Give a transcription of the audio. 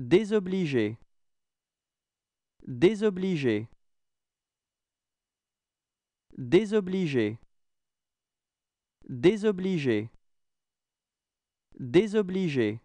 Désobligé. Désobligé. Désobligé. Désobligé. Désobligé.